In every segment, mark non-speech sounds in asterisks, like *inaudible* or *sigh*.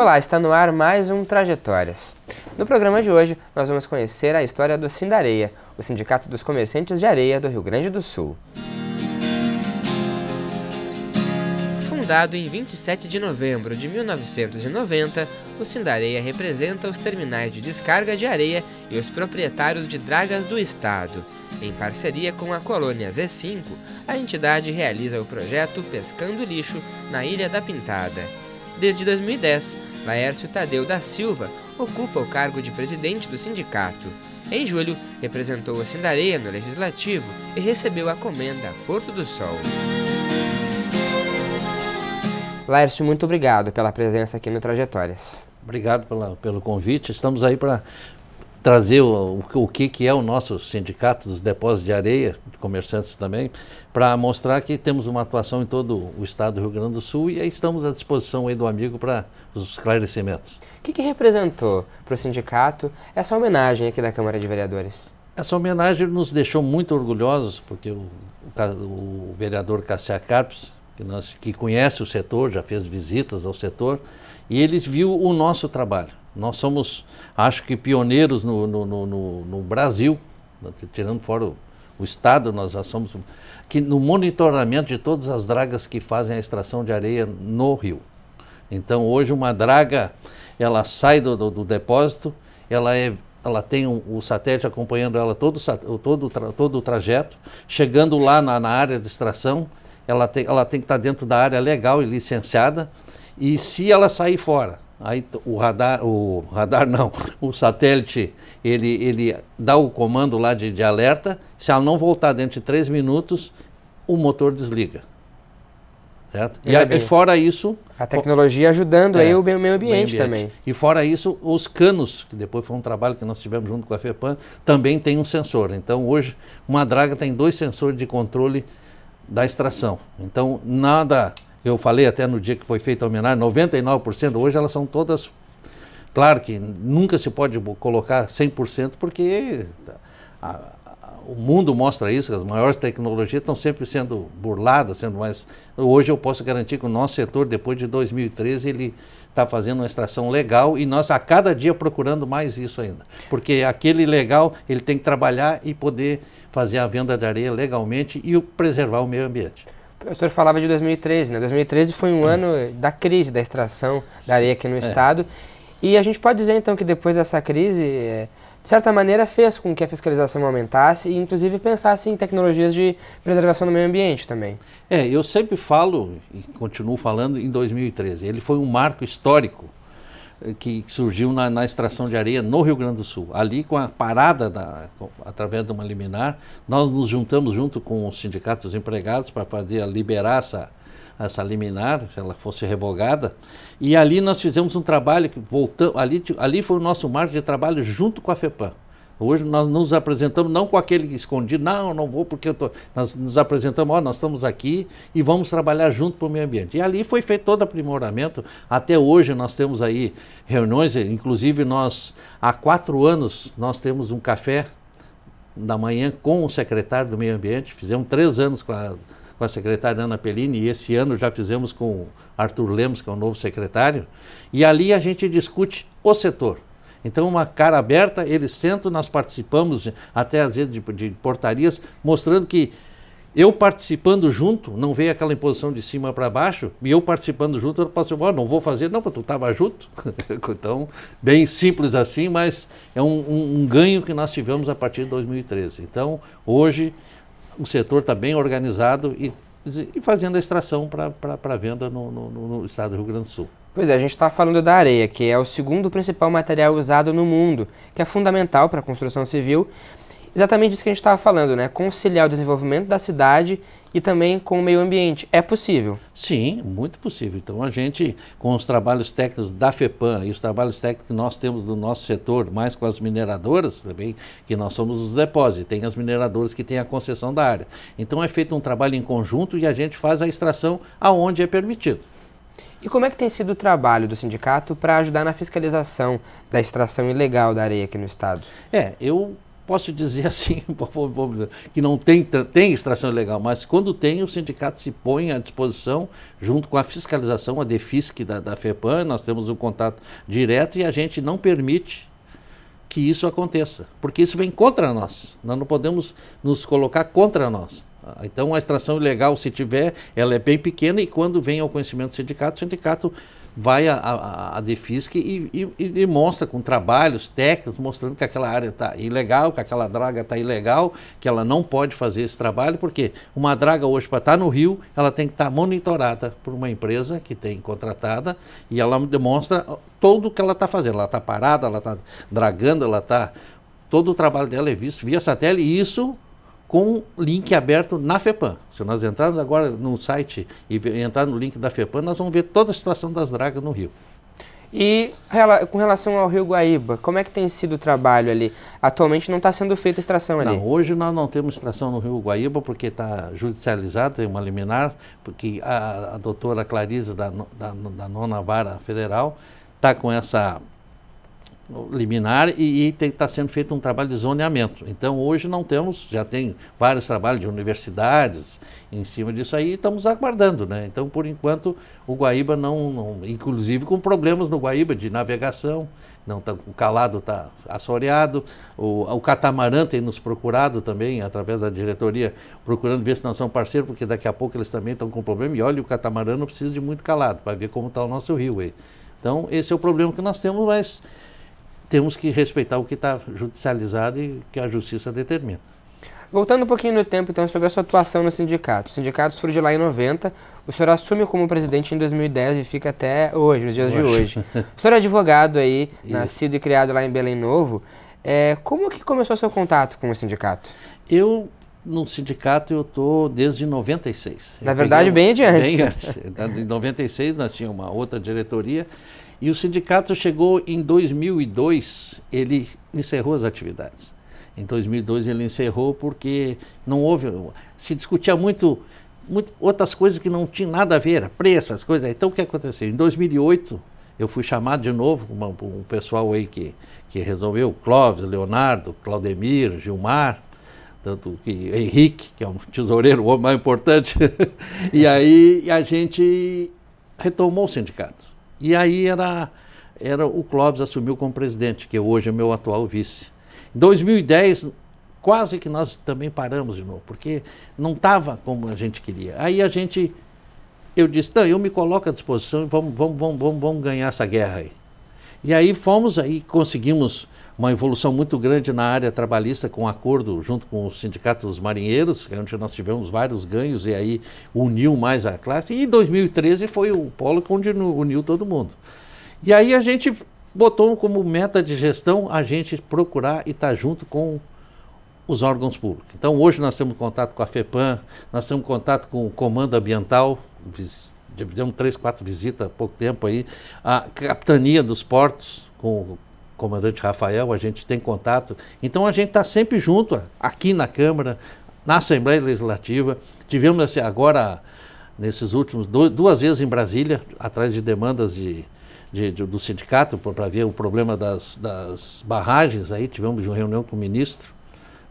Olá, está no ar mais um Trajetórias. No programa de hoje, nós vamos conhecer a história do Sindareia, o Sindicato dos Comerciantes de Areia do Rio Grande do Sul. Fundado em 27 de novembro de 1990, o Sindareia representa os terminais de descarga de areia e os proprietários de dragas do estado. Em parceria com a colônia Z5, a entidade realiza o projeto Pescando Lixo na Ilha da Pintada. Desde 2010, Laércio Tadeu da Silva ocupa o cargo de presidente do sindicato. Em julho, representou a Cindareia no Legislativo e recebeu a comenda Porto do Sol. Laércio, muito obrigado pela presença aqui no Trajetórias. Obrigado pela, pelo convite. Estamos aí para trazer o, o, que, que é o nosso sindicato dos depósitos de areia, de comerciantes também, para mostrar que temos uma atuação em todo o estado do Rio Grande do Sul e aí estamos à disposição aí do amigo para os esclarecimentos. O que, que representou para o sindicato essa homenagem aqui da Câmara de Vereadores? Essa homenagem nos deixou muito orgulhosos, porque o, o, o vereador Cassia Carpes, que, nós, que conhece o setor, já fez visitas ao setor, e eles viu o nosso trabalho. Nós somos, acho que, pioneiros no, no, no, no Brasil, né, tirando fora o, o, Estado, nós já somos. que no monitoramento de todas as dragas que fazem a extração de areia no rio. Então, hoje, uma draga, ela sai do, do, do depósito, ela é ela tem um, o satélite acompanhando ela todo, todo, todo o trajeto. Chegando lá na, na área de extração, ela tem, ela tem que estar dentro da área legal e licenciada. E se ela sair fora Aí o radar, o radar *laughs* não, o satélite, ele, ele dá o comando lá de, de alerta. Se ela não voltar dentro de três minutos, o motor desliga. Certo? E, e, fora isso. A tecnologia ajudando é, aí o meio ambiente, meio ambiente, também. E fora isso, os canos, que depois foi um trabalho que nós tivemos junto com a FEPAM, também tem um sensor. Então hoje uma draga tem dois sensores de controle da extração. Então nada eu falei até no dia que foi feita a homenagem, 99%, hoje elas são todas. Claro que nunca se pode colocar 100%, porque tá, a, a, o mundo mostra isso, as maiores tecnologias estão sempre sendo burladas, sendo mais. Hoje eu posso garantir que o nosso setor, depois de 2013, ele está fazendo uma extração legal e nós a cada dia procurando mais isso ainda. Porque aquele legal, ele tem que trabalhar e poder fazer a venda de areia legalmente e preservar o meio ambiente. O senhor falava de 2013, né? 2013 foi um ano da crise da extração da areia aqui no é. estado. E a gente pode dizer então que depois dessa crise, eh, de certa maneira, fez com que a fiscalização aumentasse e inclusive pensasse em tecnologias de preservação do meio ambiente também. É, eu sempre falo e continuo falando em 2013. Ele foi um marco histórico que surgiu na, na, extração de areia no Rio Grande do Sul. Ali, com a parada, da, com, através de uma liminar, nós nos juntamos junto com os sindicatos empregados para fazer liberar essa, essa liminar, se ela fosse revogada. E ali nós fizemos um trabalho que voltamos, ali, ali foi o nosso marco de trabalho junto com a FEPAM. Hoje nós nos apresentamos não com aquele escondido, não, não vou porque eu tô. Nós nos apresentamos, ó, nós estamos aqui e vamos trabalhar junto para o meio ambiente. E ali foi feito todo aprimoramento. Até hoje nós temos aí reuniões, inclusive nós, há quatro anos, nós temos um café da manhã com o secretário do meio ambiente. Fizemos três anos com a, com a secretária Ana Pellini e esse ano já fizemos com o Arthur Lemos, que é o novo secretário. E ali a gente discute o setor então, uma cara aberta, eles sentam, nós participamos até às vezes de, de portarias, mostrando que eu participando junto, não veio aquela imposição de cima para baixo, e eu participando junto, eu posso dizer, oh, não vou fazer, não, porque tu estava junto. *laughs* então, bem simples assim, mas é um, um, um, ganho que nós tivemos a partir de 2013. Então, hoje, o setor está bem organizado e e fazendo a extração para venda no, no, no estado do Rio Grande do Sul. Pois é, a gente está falando da areia, que é o segundo principal material usado no mundo, que é fundamental para a construção civil exatamente isso que a gente estava falando, né? Conciliar o desenvolvimento da cidade e também com o meio ambiente. É possível? Sim, muito possível. Então a gente, com os trabalhos técnicos da FEPAM e os trabalhos técnicos que nós temos do nosso setor, mais com as mineradoras também, que nós somos os depósitos, tem as mineradoras que têm a concessão da área. Então é feito um trabalho em conjunto e a gente faz a extração aonde é permitido. E como é que tem sido o trabalho do sindicato para ajudar na fiscalização da extração ilegal da areia aqui no estado? É, eu posso dizer assim, *laughs* que não tem, tem extração ilegal, mas quando tem, o sindicato se põe à disposição, junto com a fiscalização, a DEFISC da, da FEPAM, nós temos um contato direto e a gente não permite que isso aconteça, porque isso vem contra nós, nós não podemos nos colocar contra nós. Então a extração ilegal, se tiver, ela é bem pequena e quando vem ao conhecimento do sindicato, o sindicato vai à Defisc e, e, e, mostra com trabalhos técnicos, mostrando que aquela área está ilegal, que aquela draga está ilegal, que ela não pode fazer esse trabalho, porque uma draga hoje para estar tá no rio, ela tem que estar tá monitorada por uma empresa que tem contratada e ela demonstra todo o que ela está fazendo. Ela está parada, ela está dragando, ela está... Todo o trabalho dela é visto via satélite e isso com link aberto na FEPAM. Se nós entrarmos agora no site e entrar no link da FEPAM, nós vamos ver toda a situação das dragas no Rio. E com relação ao Rio Guaíba, como é que tem sido o trabalho ali? Atualmente não está sendo feita extração ali? Não, hoje nós não temos extração no Rio Guaíba porque está judicializado, tem uma liminar, porque a, a doutora Clarice da, da, da nona vara federal está com essa liminar e, está sendo feito um trabalho de zoneamento. Então, hoje não temos, já tem vários trabalhos de universidades em cima disso aí e estamos aguardando. Né? Então, por enquanto, o Guaíba não, não inclusive com problemas no Guaíba de navegação, não tá, o calado está assoreado, o, o, catamarã tem nos procurado também, através da diretoria, procurando ver se nós somos parceiros, porque daqui a pouco eles também estão com problema. E olha, o catamarã não precisa de muito calado, para ver como está o nosso rio aí. Então, esse é o problema que nós temos, mas temos que respeitar o que está judicializado e que a justiça determina. Voltando um pouquinho no tempo, então, sobre a sua atuação no sindicato. O sindicato surge lá em 90, o senhor assume como presidente em 2010 e fica até hoje, nos dias Oxe. de hoje. O senhor é advogado aí, nascido e criado lá em Belém Novo. É, como que começou seu contato com o sindicato? Eu, no sindicato, eu estou desde 96. Na eu verdade, bem adiante. Bem antes. *laughs* em 96 nós tínhamos uma outra diretoria e o sindicato chegou em 2002, ele encerrou as atividades. Em 2002 ele encerrou porque não houve, se discutia muito, muito outras coisas que não tinham nada a ver, era preço, as coisas. Então o que aconteceu? Em 2008 eu fui chamado de novo, um, um pessoal aí que, que resolveu, Clóvis, Leonardo, Claudemir, Gilmar, tanto que Henrique, que é um tesoureiro, o homem mais importante. *laughs* e aí a gente retomou o sindicato. E aí era, era o Clóvis assumiu como presidente, que hoje é meu atual vice. Em 2010, quase que nós também paramos de novo, porque não estava como a gente queria. Aí a gente, eu disse, não, eu me coloco à disposição e vamos, vamos, vamos, vamos, vamos ganhar essa guerra aí. E aí fomos aí, conseguimos uma evolução muito grande na área trabalhista com um acordo junto com o Sindicato dos Marinheiros, é onde nós tivemos vários ganhos e aí uniu mais a classe. E 2013 foi o polo onde uniu todo mundo. E aí a gente botou como meta de gestão a gente procurar e estar tá junto com os órgãos públicos. Então hoje nós temos contato com a FEPAM, nós temos contato com o Comando Ambiental, fizemos três, quatro visitas há pouco tempo aí, a Capitania dos Portos, com comandante Rafael, a gente tem contato. Então a gente está sempre junto aqui na Câmara, na Assembleia Legislativa. Tivemos assim, agora, nesses últimos, duas vezes em Brasília, atrás de demandas de, de, de, do sindicato para ver o problema das, das, barragens. Aí tivemos uma reunião com o ministro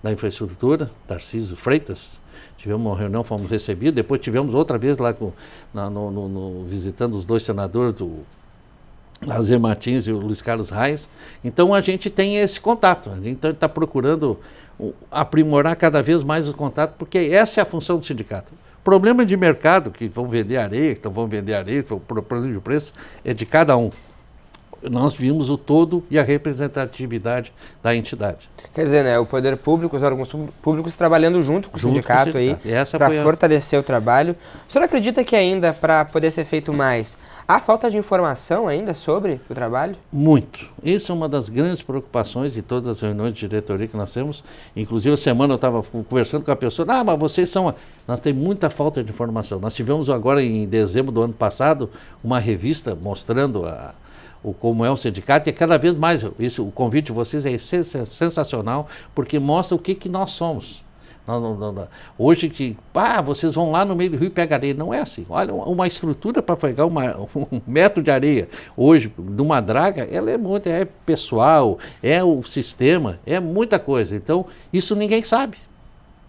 da Infraestrutura, Tarcísio Freitas. Tivemos uma reunião, fomos recebidos. Depois tivemos outra vez lá com, na, no, no, no, visitando os dois senadores do Lazer Martins e o Luiz Carlos Reis. Então a gente tem esse contato. Então está procurando aprimorar cada vez mais o contato, porque essa é a função do sindicato. problema de mercado, que vão vender areia, que vão vender areia, o problema de preço, é de cada um nós vimos o todo e a representatividade da entidade. Quer dizer, né, o poder público, os órgãos públicos trabalhando junto com junto o sindicato, com o sindicato. aí para fortalecer a... o trabalho. O senhor acredita que ainda, para poder ser feito mais, há falta de informação ainda sobre o trabalho? Muito. Isso é uma das grandes preocupações de todas as reuniões de diretoria que nós temos. Inclusive, a semana eu estava conversando com a pessoa, ah, mas vocês são... Nós temos muita falta de informação. Nós tivemos agora, em dezembro do ano passado, uma revista mostrando a o como é o sindicato, e é cada vez mais, isso, o convite de vocês é sensacional, porque mostra o que, que nós somos. Não, não, não, Hoje que, pá, vocês vão lá no meio do rio e pegam areia. Não é assim. Olha, uma estrutura para pegar uma, *laughs* um metro de areia hoje, de uma draga, ela é muito, é pessoal, é o sistema, é muita coisa. Então, isso ninguém sabe.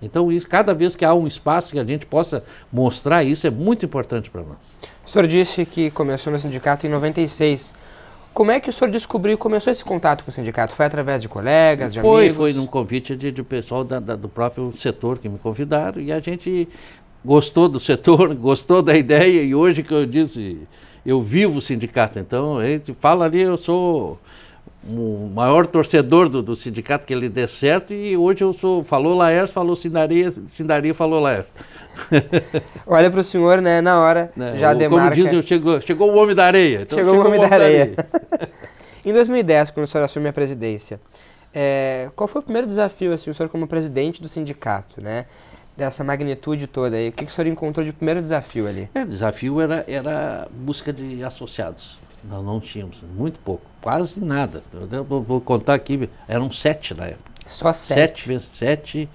Então, isso, cada vez que há um espaço que a gente possa mostrar isso, é muito importante para nós. O senhor disse que começou no sindicato em 96. Como é que o senhor descobriu e começou esse contato com o sindicato? Foi através de colegas, de foi, amigos? Foi, foi num convite de, de pessoal da, da, do próprio setor que me convidaram e a gente gostou do setor, *laughs* gostou da ideia e hoje que eu disse, eu vivo o sindicato, então a gente fala ali, eu sou o maior torcedor do, do, sindicato, que ele dê certo, e hoje eu sou, falou Laércio, falou Sindaria, Sindaria falou Laércio. *laughs* Olha para o senhor, né, na hora, é, já o, demarca. Como dizem, chegou, chegou o homem da areia. Então chegou, chegou, o homem, o homem da, da areia. *laughs* em 2010, quando o senhor assume a presidência, é, qual foi o primeiro desafio, assim, o senhor como presidente do sindicato, né? Dessa magnitude toda aí, o que, que o senhor encontrou de primeiro desafio ali? É, o desafio era, era busca de associados nós não tínhamos, muito pouco, quase nada. Eu vou contar aqui, eram sete na época. Só sete? Sete, sete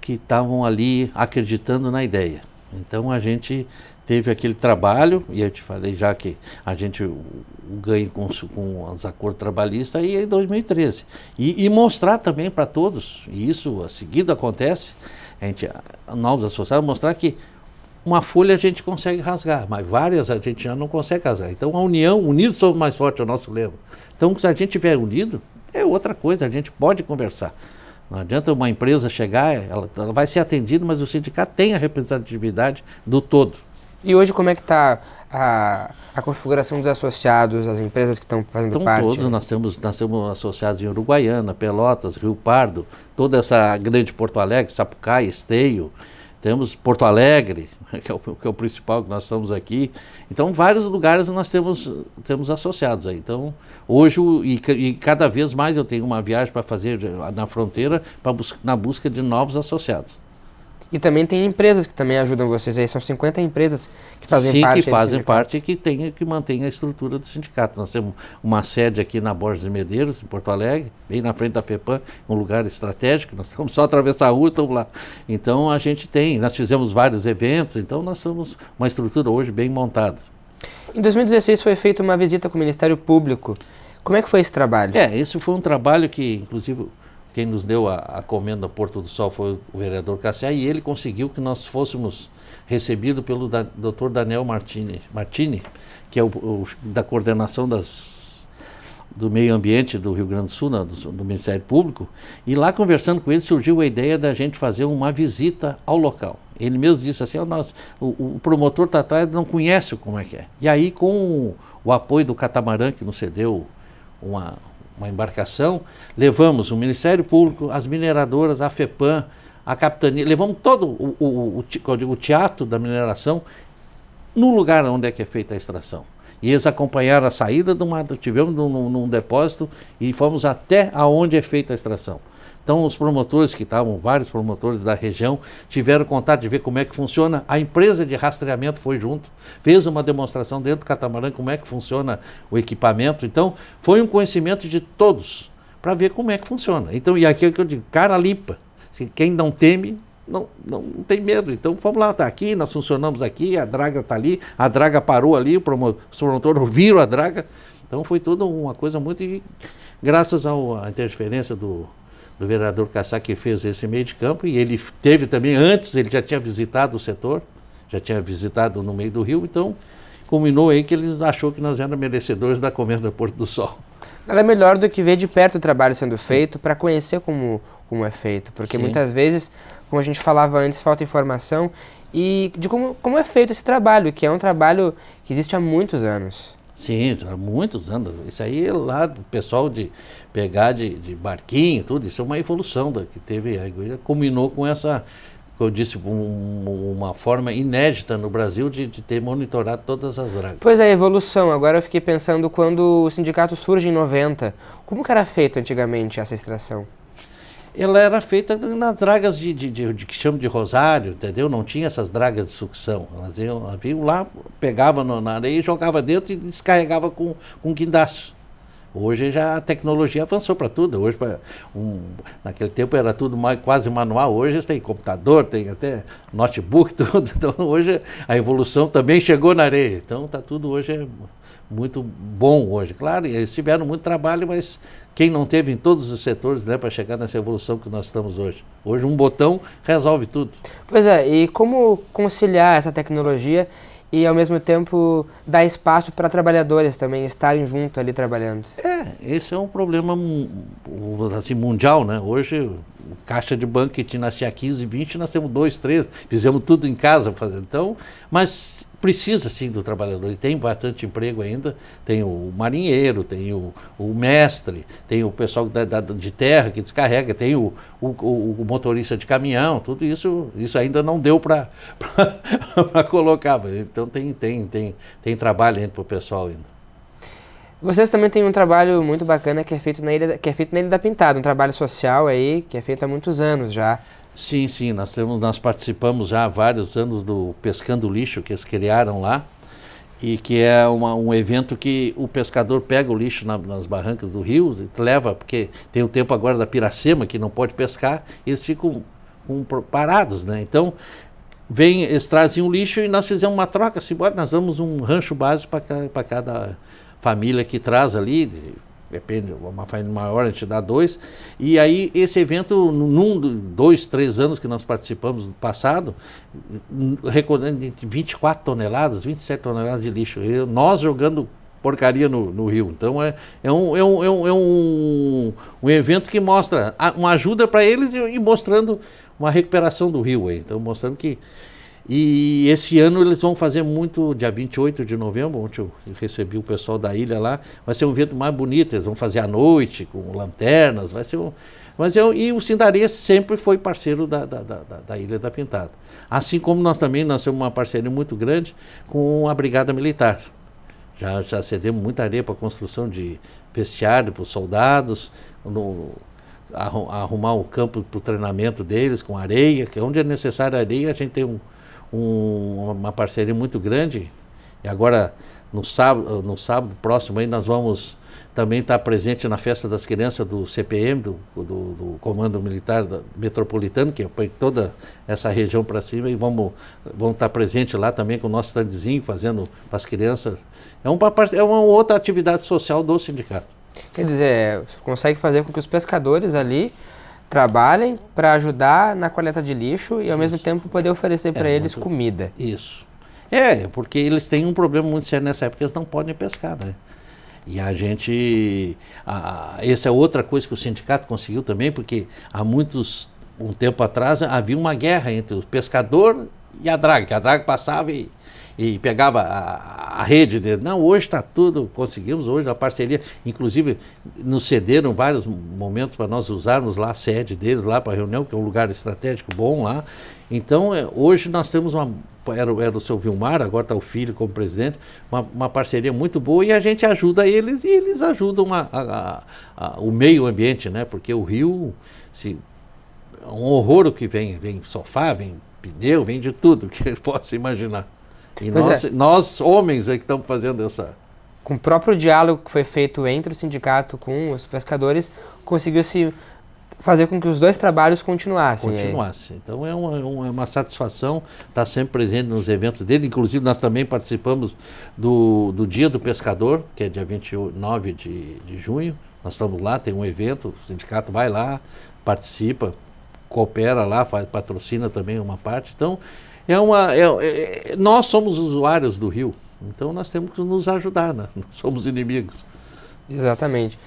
que estavam ali acreditando na ideia. Então a gente teve aquele trabalho, e eu te falei já que a gente ganha com, com os acordos trabalhistas aí em 2013. E, e mostrar também para todos, e isso a seguida acontece, a gente, nós associados, mostrar que uma folha a gente consegue rasgar, mas várias a gente já não consegue rasgar. Então a união, unidos somos mais fortes, é o nosso lema. Então se a gente estiver unido, é outra coisa, a gente pode conversar. Não adianta uma empresa chegar, ela, ela vai ser atendida, mas o sindicato tem a representatividade do todo. E hoje como é que está a, a, configuração dos associados, as empresas que estão fazendo então, parte? Todos, nós, temos, nós temos associados em Uruguaiana, Pelotas, Rio Pardo, toda essa grande Porto Alegre, Sapucaí, Esteio, temos Porto Alegre, *laughs* que é, o, que é, o, principal que nós estamos aqui. Então, vários lugares nós temos, temos associados aí. Então, hoje, e, e cada vez mais eu tenho uma viagem para fazer na fronteira bus na busca de novos associados. E também tem empresas que também ajudam vocês aí. São 50 empresas que fazem Sim, parte. Sim, que fazem parte e que, tem, que mantém a estrutura do sindicato. Nós temos uma sede aqui na Borges de Medeiros, em Porto Alegre, bem na frente da FEPAM, um lugar estratégico. Nós estamos só atravessar a rua, estamos lá. Então a gente tem, nós fizemos vários eventos, então nós somos uma estrutura hoje bem montada. Em 2016 foi feita uma visita com o Ministério Público. Como é que foi esse trabalho? É, esse foi um trabalho que, inclusive, quem nos deu a, a comenda Porto do Sol foi o vereador Cassia e ele conseguiu que nós fôssemos recebidos pelo da, Dr. Daniel Martini, Martini que é o, o da coordenação das do Meio Ambiente do Rio Grande do Sul, do, do, Ministério Público, e lá conversando com ele surgiu a ideia da gente fazer uma visita ao local. Ele mesmo disse assim: oh, nós, o, o, promotor está atrás, não conhece como é que é. E aí, com o, o apoio do Catamarã, que nos cedeu uma, uma embarcação, levamos o Ministério Público, as mineradoras, a FEPAM, a capitania, levamos todo o, o, o, teatro da mineração no lugar onde é que é feita a extração. E eles acompanharam a saída de uma, tivemos num, num depósito e fomos até aonde é feita a extração. Então os promotores que estavam, vários promotores da região, tiveram contato de ver como é que funciona. A empresa de rastreamento foi junto, fez uma demonstração dentro do catamarã como é que funciona o equipamento. Então foi um conhecimento de todos para ver como é que funciona. Então e aqui é que eu digo, cara limpa. Assim, quem não teme não, não, não, tem medo. Então vamos lá, tá aqui, nós funcionamos aqui, a draga está ali, a draga parou ali, o promotor ouviram a draga. Então foi tudo uma coisa muito. E graças à interferência do do vereador Cassá que fez esse meio de campo e ele teve também antes, ele já tinha visitado o setor, já tinha visitado no meio do rio, então culminou aí que ele achou que nós éramos merecedores da comenda do Porto do Sol. Nada é melhor do que ver de perto o trabalho sendo feito para conhecer como, como é feito, porque Sim. muitas vezes, como a gente falava antes, falta informação e de como, como é feito esse trabalho, que é um trabalho que existe há muitos anos. Sim, há muitos anos. Isso aí é lá do pessoal de pegar de, de barquinho, tudo, isso é uma evolução da, que teve a igreja, combinou com essa, como eu disse, um, uma forma inédita no Brasil de, de ter monitorado todas as dragas. Pois é, evolução. Agora eu fiquei pensando quando o sindicato surge em 90, como que era feito antigamente essa extração? ela era feita nas dragas de, de, de, de que chamam de rosário, entendeu? Não tinha essas dragas de sucção. Elas iam, iam lá, pegava no, na areia, jogava dentro e descarregava com, com guindaste. Hoje já a tecnologia avançou para tudo. Hoje, pra, um, naquele tempo era tudo mais, quase manual. Hoje tem computador, tem até notebook, *laughs* tudo. Então hoje a evolução também chegou na areia. Então está tudo hoje é, muito bom hoje. Claro, eles tiveram muito trabalho, mas quem não teve em todos os setores né, para chegar nessa evolução que nós estamos hoje? Hoje um botão resolve tudo. Pois é, e como conciliar essa tecnologia e ao mesmo tempo dar espaço para trabalhadores também estarem junto ali trabalhando? É, esse é um problema assim, mundial, né? Hoje caixa de banco que nascia 15, 20, nós temos 2, 3, fizemos tudo em casa fazendo. Então, mas precisa sim do trabalhador, ele tem bastante emprego ainda, tem o marinheiro, tem o, o mestre, tem o pessoal da, da, de terra que descarrega, tem o, o, o, motorista de caminhão, tudo isso, isso ainda não deu para *laughs* colocar, então tem, tem, tem, tem trabalho para o pessoal ainda. Vocês também têm um trabalho muito bacana que é feito na Ilha, que é feito na Ilha da Pintada, um trabalho social aí que é feito há muitos anos já. Sim, sim, nós temos, nós participamos já há vários anos do Pescando Lixo que eles criaram lá e que é uma, um evento que o pescador pega o lixo na, nas barrancas do rio, leva, porque tem o tempo agora da piracema que não pode pescar, eles ficam um, parados, né? Então, vem, eles trazem o lixo e nós fizemos uma troca, simbora, nós damos um rancho básico para cada família que traz ali, depende, uma família maior a gente dá dois. E aí esse evento, num, dois, três anos que nós participamos do passado, recolhendo 24 toneladas, 27 toneladas de lixo. Eu, nós jogando porcaria no, no, rio. Então é, é, um, é, um, é, um, é um, um evento que mostra uma ajuda para eles e, e, mostrando uma recuperação do rio. Aí. Então mostrando que e esse ano eles vão fazer muito, dia 28 de novembro, ontem eu recebi o pessoal da ilha lá, vai ser um evento mais bonito, eles vão fazer à noite, com lanternas, vai ser um. Mas eu, é e o Sindaria sempre foi parceiro da, da, da, da Ilha da Pintada. Assim como nós também nós temos uma parceria muito grande com a Brigada Militar. Já, já cedemos muita areia para a construção de vestiário para os soldados, no, arrumar o campo para o treinamento deles com areia, que é onde é necessária areia, a gente tem um, um, uma parceria muito grande. E agora, no sábado, no sábado próximo, aí nós vamos também estar presente na festa das crianças do CPM, do, do, do Comando Militar Metropolitano, que põe toda essa região para cima, e vamos, vamos estar presente lá também com o nosso standzinho, fazendo para as crianças. É uma, é uma outra atividade social do sindicato. Quer dizer, é, consegue fazer com que os pescadores ali trabalhem para ajudar na coleta de lixo e ao Isso. mesmo tempo poder oferecer é para eles muito... comida. Isso. É, porque eles têm um problema muito sério nessa época, eles não podem pescar, né? E a gente. A, essa é outra coisa que o sindicato conseguiu também, porque há muitos. Um tempo atrás havia uma guerra entre o pescador e a draga, que a draga passava e e pegava a, a rede dele. Não, hoje está tudo, conseguimos hoje a parceria. Inclusive, nos cederam vários momentos para nós usarmos lá a sede deles, lá para a reunião, que é um lugar estratégico bom lá. Então, é, hoje nós temos uma. Era, era o seu Vilmar, agora está o filho como presidente, uma, uma, parceria muito boa e a gente ajuda eles e eles ajudam a, a, a, o meio ambiente, né? Porque o rio, se, é um horror o que vem, vem sofá, vem pneu, vem de tudo *laughs* que possa imaginar. E nós, é. nós, homens, é que estamos fazendo essa. Com o próprio diálogo que foi feito entre o sindicato com os pescadores, conseguiu-se fazer com que os dois trabalhos continuassem. É continuassem. Então é uma, uma, é uma satisfação estar sempre presente nos eventos dele. Inclusive, nós também participamos do, do Dia do Pescador, que é dia 29 de, de junho. Nós estamos lá, tem um evento, o sindicato vai lá, participa, coopera lá, faz, patrocina também uma parte. Então, é uma. É, é, nós somos usuários do rio, então nós temos que nos ajudar, né? *laughs* Não somos inimigos. Exatamente.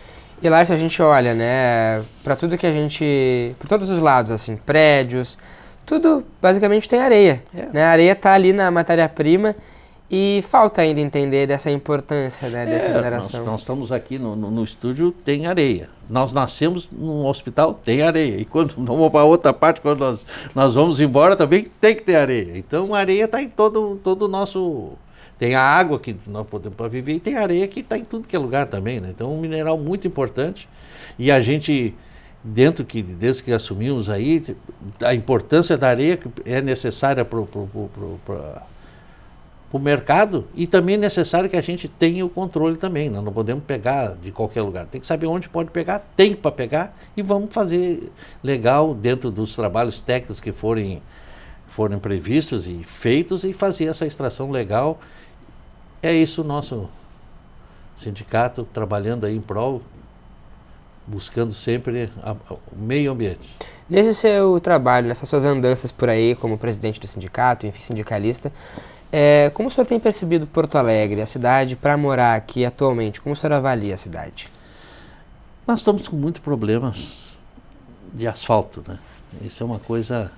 E lá se a gente olha, né, para tudo que a gente, por todos os lados, assim, prédios, tudo basicamente tem areia, é. né? A areia está ali na matéria-prima e falta ainda entender dessa importância né, dessa é, Nós, nós, estamos aqui no, no, no, estúdio, tem areia. Nós nascemos num hospital, tem areia. E quando *laughs* vamos para outra parte, quando nós, nós vamos embora, também tem que ter areia. Então a areia está em todo o todo nosso. Tem a água que nós podemos para viver e tem areia que está em tudo que é lugar também. Né? Então um mineral muito importante. E a gente dentro que desde que assumimos aí a importância da areia que é necessária para o mercado e também é necessário que a gente tenha o controle também. Né? Não podemos pegar de qualquer lugar. Tem que saber onde pode pegar, tem para pegar e vamos fazer legal dentro dos trabalhos técnicos que forem, forem previstos e feitos e fazer essa extração legal. É isso o nosso sindicato trabalhando aí em prol, buscando sempre a, a, o meio ambiente. Nesse seu trabalho, nessas suas andanças por aí como presidente do sindicato, enfim, sindicalista, é, como o senhor tem percebido Porto Alegre, a cidade, para morar aqui atualmente? Como o senhor avalia a cidade? Nós estamos com muitos problemas de asfalto, né? Isso é uma coisa.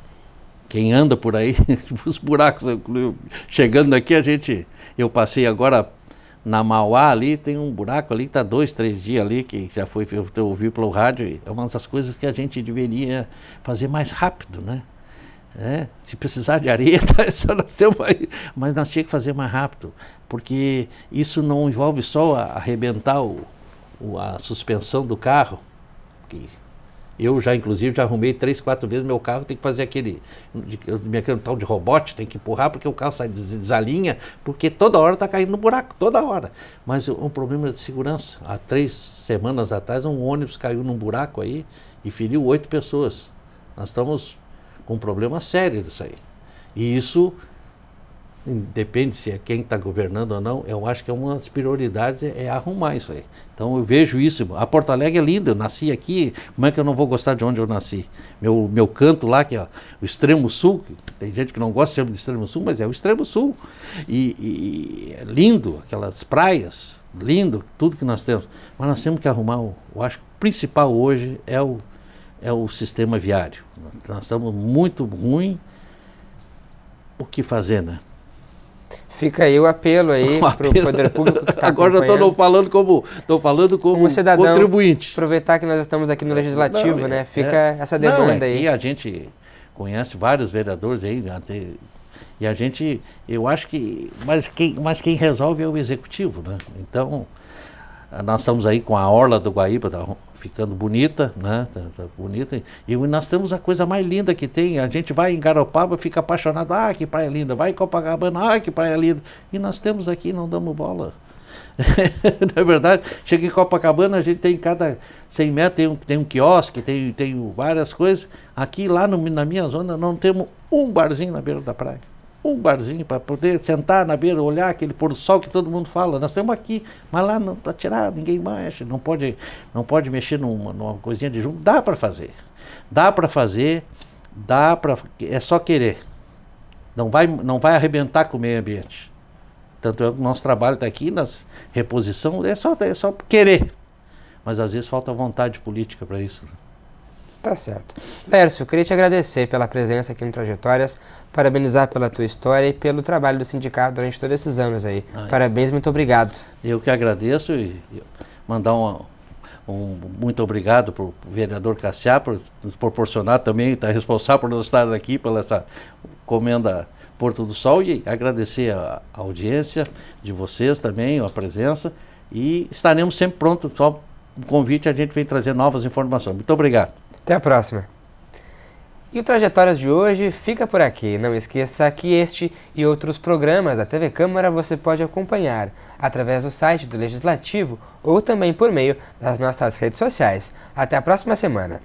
Quem anda por aí, *laughs* os buracos. Chegando aqui, a gente. Eu passei agora na Mauá ali, tem um buraco ali que está dois, três dias ali, que já foi, eu ouvi pelo rádio. É uma das coisas que a gente deveria fazer mais rápido, né? É, se precisar de areia, *laughs* tá, só nós temos aí. Mas nós tínhamos que fazer mais rápido, porque isso não envolve só arrebentar o, o, a suspensão do carro, que eu já, inclusive, já arrumei três, quatro vezes meu carro, tem que fazer aquele, de, aquele tal de robote, tem que empurrar, porque o carro sai, desalinha, porque toda hora está caindo no buraco, toda hora. Mas um problema de segurança. Há três semanas atrás, um ônibus caiu num buraco aí e feriu oito pessoas. Nós estamos com um problema sério disso aí. E isso, depende se é quem está governando ou não, eu acho que é uma das prioridades é, é, arrumar isso aí. Então eu vejo isso. A Porto Alegre é linda, eu nasci aqui, como é que eu não vou gostar de onde eu nasci? Meu, meu canto lá, que é o extremo sul, tem gente que não gosta de chama de extremo sul, mas é o extremo sul. E, e é lindo, aquelas praias, lindo, tudo que nós temos. Mas nós temos que arrumar, eu acho que o principal hoje é o é o sistema viário. Nós estamos muito ruim. O que fazer, né? Fica aí o apelo aí para *laughs* o poder público que tá Agora eu estou falando como, tô falando como, como cidadão, contribuinte. Aproveitar que nós estamos aqui no Legislativo, é, né? É. não, né? Fica é, essa demanda não, é aí. E a gente conhece vários vereadores aí, né? e a gente, eu acho que, mas quem, mas quem resolve é o Executivo, né? Então, nós estamos aí com a Orla do Guaíba, ficando bonita, né? Tá, tá bonita. E nós temos a coisa mais linda que tem. A gente vai em Garopaba, fica apaixonado, ah, que praia linda. Vai em Copacabana, ah, que praia linda. E nós temos aqui, não damos bola. *laughs* Na é verdade, chega em Copacabana, a gente tem cada 100 metros, tem um, tem um quiosque, tem, tem várias coisas. Aqui, lá no, na minha zona, não temos um barzinho na beira da praia um barzinho para poder sentar na beira, olhar aquele pôr do sol que todo mundo fala. Nós estamos aqui, mas lá para tirar, ninguém mexe, não pode, não pode mexer numa, numa coisinha de junto. Dá para fazer. Dá para fazer, dá para. É só querer. Não vai, não vai arrebentar com o meio ambiente. Tanto é que o nosso trabalho está aqui, nas reposição, é só, é só querer. Mas às vezes falta vontade política para isso. Né? Tá certo. Lércio, queria te agradecer pela presença aqui no Trajetórias, parabenizar pela tua história e pelo trabalho do sindicato durante todos esses anos aí. Ah, é. Parabéns, muito obrigado. Eu que agradeço e mandar um, um muito obrigado para o vereador Cassiá por nos proporcionar também, está responsável por nós estarmos aqui pela essa comenda Porto do Sol e agradecer a, a audiência de vocês também, a presença e estaremos sempre prontos, só um convite, a gente vem trazer novas informações. Muito obrigado. Até a próxima! E o Trajetórias de hoje fica por aqui. Não esqueça que este e outros programas da TV Câmara você pode acompanhar através do site do Legislativo ou também por meio das nossas redes sociais. Até a próxima semana!